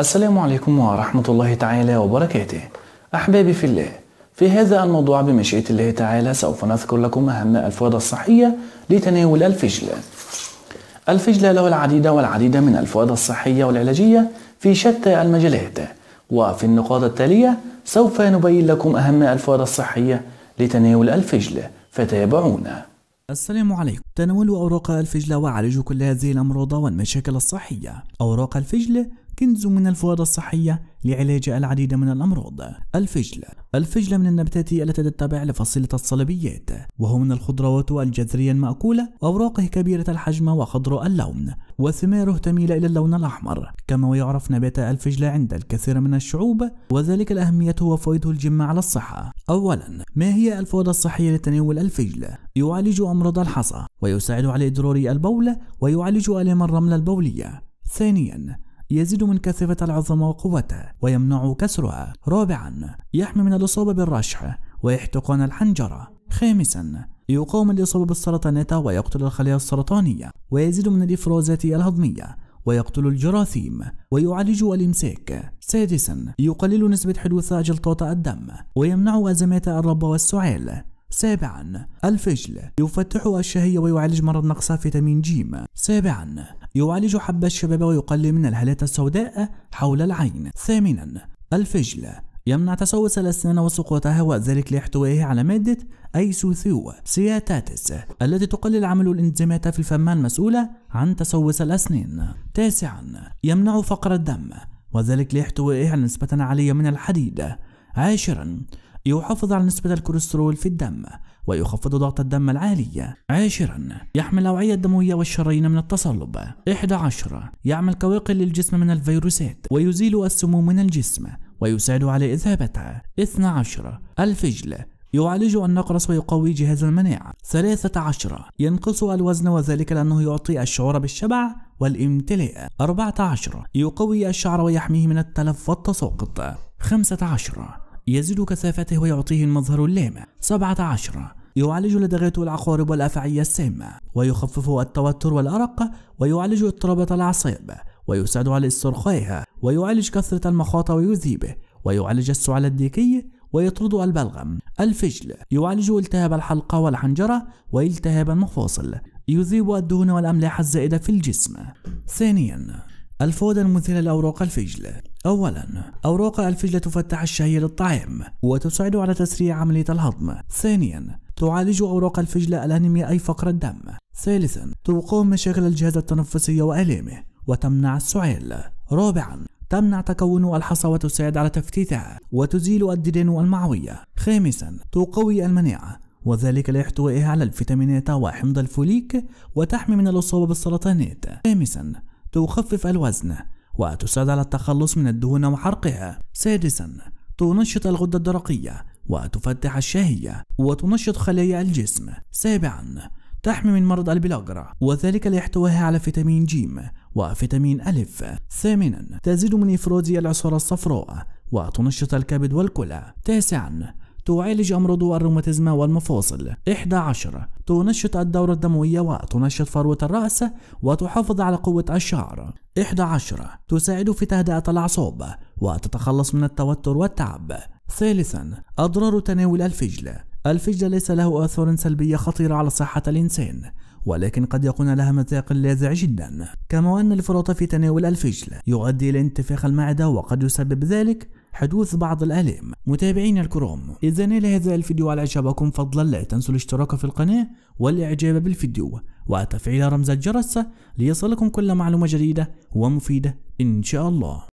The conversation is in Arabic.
السلام عليكم ورحمة الله تعالى وبركاته أحبابي في الله في هذا الموضوع بمشيئة الله تعالى سوف نذكر لكم أهم الفوائد الصحية لتناول الفجل الفجل له العديد والعديد من الفوائد الصحية والعلاجية في شتى المجالات وفي النقاط التالية سوف نبين لكم أهم الفوائد الصحية لتناول الفجل فتابعونا السلام عليكم تناول أوراق الفجل وعالج كل هذه الأمراض والمشاكل الصحية أوراق الفجل كنز من الفوائد الصحية لعلاج العديد من الأمراض الفجل الفجل من النباتات التي تتبع لفصيلة الصليبيات وهو من الخضروات الجذرية المأكولة وأوراقه كبيرة الحجم وخضراء اللون وثماره تميل إلى اللون الأحمر كما ويعرف نبات الفجل عند الكثير من الشعوب وذلك لأهميته وفوائده الجمة على الصحة أولا ما هي الفوائد الصحية لتناول الفجل؟ يعالج أمراض الحصى ويساعد على إدرار البول ويعالج آلام الرملة البولية ثانيا يزيد من كثافة العظم وقوته ويمنع كسرها رابعا يحمي من الإصابة بالرشح ويحتقن الحنجرة خامسا يقاوم الإصابة بالسرطانات ويقتل الخلايا السرطانية ويزيد من الإفرازات الهضمية ويقتل الجراثيم ويعالج الإمساك سادسا يقلل نسبة حدوث جلطات الدم ويمنع أزمات الربا والسعال سابعا الفجل يفتح الشهية ويعالج مرض نقص فيتامين جيم سابعا يعالج حب الشباب ويقلل من الهالات السوداء حول العين ثامنا الفجل يمنع تسوس الأسنان وسقوطها وذلك لاحتوائه على مادة أيسوثيو سياتاتس التي تقلل عمل الإنزيمات في الفم المسؤولة عن تسوس الأسنان تاسعا يمنع فقر الدم وذلك لاحتوائه على نسبة عالية من الحديد عاشرا يحافظ على نسبة الكوليسترول في الدم ويخفض ضغط الدم العالي عاشرا يحمي الأوعية الدموية والشرايين من التصلب 11 يعمل كواقل للجسم من الفيروسات ويزيل السموم من الجسم ويساعد على إذابتها 12 الفجل يعالج النقرس ويقوي جهاز المناعة 13 ينقص الوزن وذلك لأنه يعطي الشعور بالشبع والامتلاء 14 يقوي الشعر ويحميه من التلف والتساقط 15 يزيد كثافته ويعطيه المظهر اللام 17 يعالج لدغات العقارب والأفعية السامة ويخفف التوتر والأرق ويعالج اضطرابات الأعصاب ويساعد على استرخائها ويعالج كثرة المخاطة ويذيبه ويعالج السعال الديكي ويطرد البلغم الفجل يعالج التهاب الحلقة والحنجرة والتهاب المفاصل يذيب الدهون والأملاح الزائدة في الجسم ثانيا الفوائد المثيرة لأوراق الفجل أولا أوراق الفجلة تفتح الشهية للطعام وتساعد على تسريع عملية الهضم ثانيا تعالج أوراق الفجلة الأنيميا أي فقر الدم ثالثا تقاوم مشاكل الجهاز التنفسي وآلامه وتمنع السعال رابعا تمنع تكون الحصى وتساعد على تفتيتها وتزيل الديدان المعوية خامسا تقوي المناعة وذلك لاحتوائها على الفيتامينات وحمض الفوليك وتحمي من الإصابة بالسرطانات خامسا تخفف الوزن وتساعد على التخلص من الدهون وحرقها سادسا تنشط الغدة الدرقية وتفتح الشهية وتنشط خلايا الجسم سابعا تحمي من مرض البلاجرا وذلك لاحتوائها على فيتامين جيم وفيتامين ألف ثامنا تزيد من إفراز العصارة الصفراء وتنشط الكبد والكلى تاسعا تعالج أمراض الروماتيزما والمفاصل 11 تنشط الدورة الدموية وتنشط فروة الرأس وتحافظ على قوة الشعر 11 تساعد في تهدئة الأعصاب وتتخلص من التوتر والتعب ثالثا أضرار تناول الفجل الفجل ليس له آثار سلبية خطيرة على صحة الإنسان ولكن قد يكون لها مذاق لاذع جدا كما أن الفرط في تناول الفجل يؤدي إلى انتفاخ المعدة وقد يسبب ذلك حدوث بعض الألم متابعينا الكرام إذا نال هذا الفيديو على إعجابكم فضلا لا تنسوا الاشتراك في القناة والإعجاب بالفيديو وتفعيل رمز الجرس ليصلكم كل معلومة جديدة ومفيدة إن شاء الله